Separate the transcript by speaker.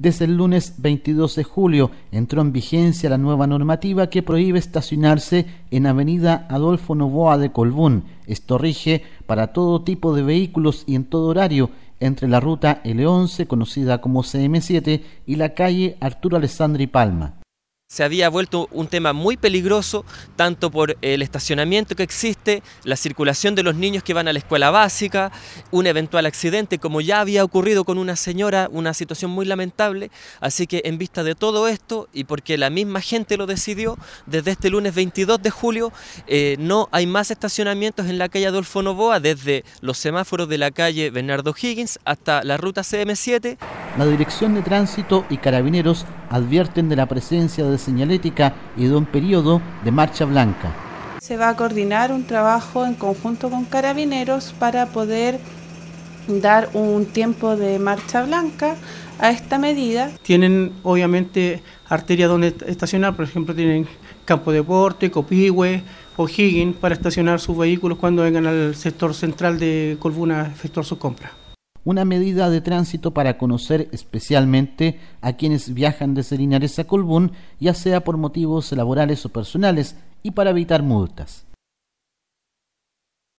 Speaker 1: Desde el lunes 22 de julio entró en vigencia la nueva normativa que prohíbe estacionarse en Avenida Adolfo Novoa de Colbún. Esto rige para todo tipo de vehículos y en todo horario entre la ruta L11, conocida como CM7, y la calle Arturo Alessandri Palma
Speaker 2: se había vuelto un tema muy peligroso, tanto por el estacionamiento que existe, la circulación de los niños que van a la escuela básica, un eventual accidente, como ya había ocurrido con una señora, una situación muy lamentable. Así que en vista de todo esto, y porque la misma gente lo decidió, desde este lunes 22 de julio eh, no hay más estacionamientos en la calle Adolfo Novoa, desde los semáforos de la calle Bernardo Higgins hasta la ruta CM7
Speaker 1: la Dirección de Tránsito y Carabineros advierten de la presencia de señalética y de un periodo de marcha blanca.
Speaker 3: Se va a coordinar un trabajo en conjunto con Carabineros para poder dar un tiempo de marcha blanca a esta medida.
Speaker 4: Tienen obviamente arterias donde estacionar, por ejemplo tienen Campo Deporte, Copihue, O'Higgins para estacionar sus vehículos cuando vengan al
Speaker 1: sector central de Colbuna, efectuar sus compras una medida de tránsito para conocer especialmente a quienes viajan desde Linares a Colbún, ya sea por motivos laborales o personales, y para evitar multas.